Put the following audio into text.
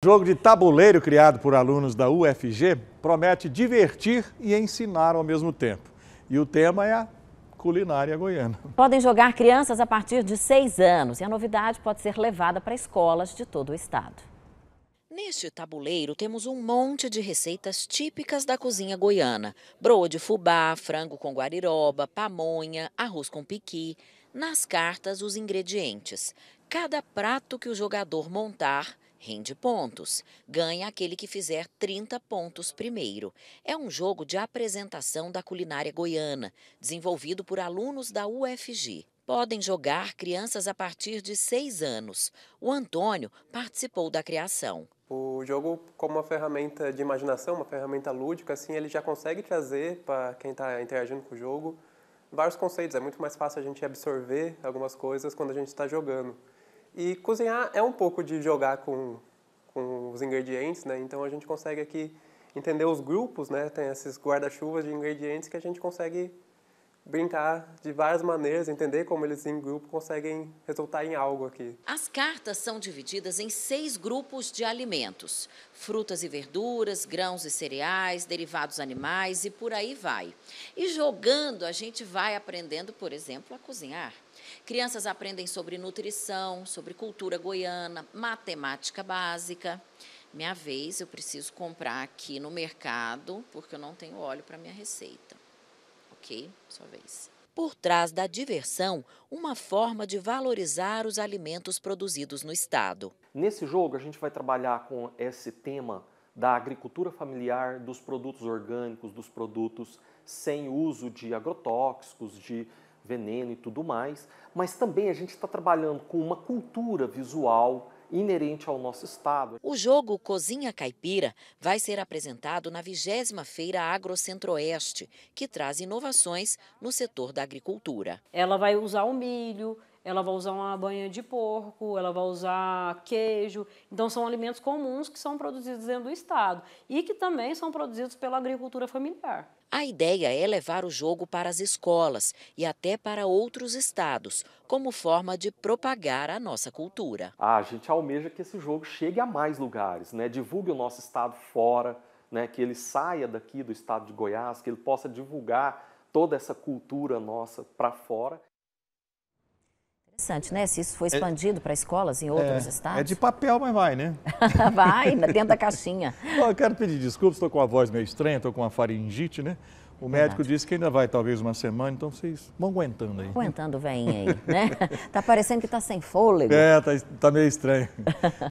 O jogo de tabuleiro criado por alunos da UFG promete divertir e ensinar ao mesmo tempo. E o tema é a culinária goiana. Podem jogar crianças a partir de 6 anos e a novidade pode ser levada para escolas de todo o estado. Neste tabuleiro temos um monte de receitas típicas da cozinha goiana. Broa de fubá, frango com guariroba, pamonha, arroz com piqui. Nas cartas, os ingredientes. Cada prato que o jogador montar rende pontos. Ganha aquele que fizer 30 pontos primeiro. É um jogo de apresentação da culinária goiana, desenvolvido por alunos da UFG. Podem jogar crianças a partir de 6 anos. O Antônio participou da criação. O jogo, como uma ferramenta de imaginação, uma ferramenta lúdica, assim, ele já consegue trazer para quem está interagindo com o jogo vários conceitos. É muito mais fácil a gente absorver algumas coisas quando a gente está jogando. E cozinhar é um pouco de jogar com, com os ingredientes, né? Então a gente consegue aqui entender os grupos, né? Tem esses guarda-chuvas de ingredientes que a gente consegue brincar de várias maneiras, entender como eles em grupo conseguem resultar em algo aqui. As cartas são divididas em seis grupos de alimentos: frutas e verduras, grãos e cereais, derivados animais e por aí vai. E jogando, a gente vai aprendendo, por exemplo, a cozinhar. Crianças aprendem sobre nutrição, sobre cultura goiana, matemática básica. Minha vez, eu preciso comprar aqui no mercado, porque eu não tenho óleo para minha receita. Ok, sua vez. Por trás da diversão, uma forma de valorizar os alimentos produzidos no Estado. Nesse jogo, a gente vai trabalhar com esse tema da agricultura familiar, dos produtos orgânicos, dos produtos sem uso de agrotóxicos, de veneno e tudo mais, mas também a gente está trabalhando com uma cultura visual inerente ao nosso estado. O jogo Cozinha Caipira vai ser apresentado na 20 Feira Agrocentro-Oeste, que traz inovações no setor da agricultura. Ela vai usar o milho, ela vai usar uma banha de porco, ela vai usar queijo. Então, são alimentos comuns que são produzidos dentro do Estado e que também são produzidos pela agricultura familiar. A ideia é levar o jogo para as escolas e até para outros estados, como forma de propagar a nossa cultura. Ah, a gente almeja que esse jogo chegue a mais lugares, né? divulgue o nosso estado fora, né? que ele saia daqui do estado de Goiás, que ele possa divulgar toda essa cultura nossa para fora. Interessante, né? Se isso foi é- expandido é, para escolas em outros é, é estados. É de papel, mas vai, né? vai, dentro da caixinha. Bom, eu quero pedir desculpas, estou com a voz meio estranha, estou com uma faringite, né? O médico Verdade. disse que ainda vai talvez uma semana, então vocês vão aguentando aí. Aguentando o aí, né? tá parecendo que tá sem fôlego. É, tá, tá meio estranho.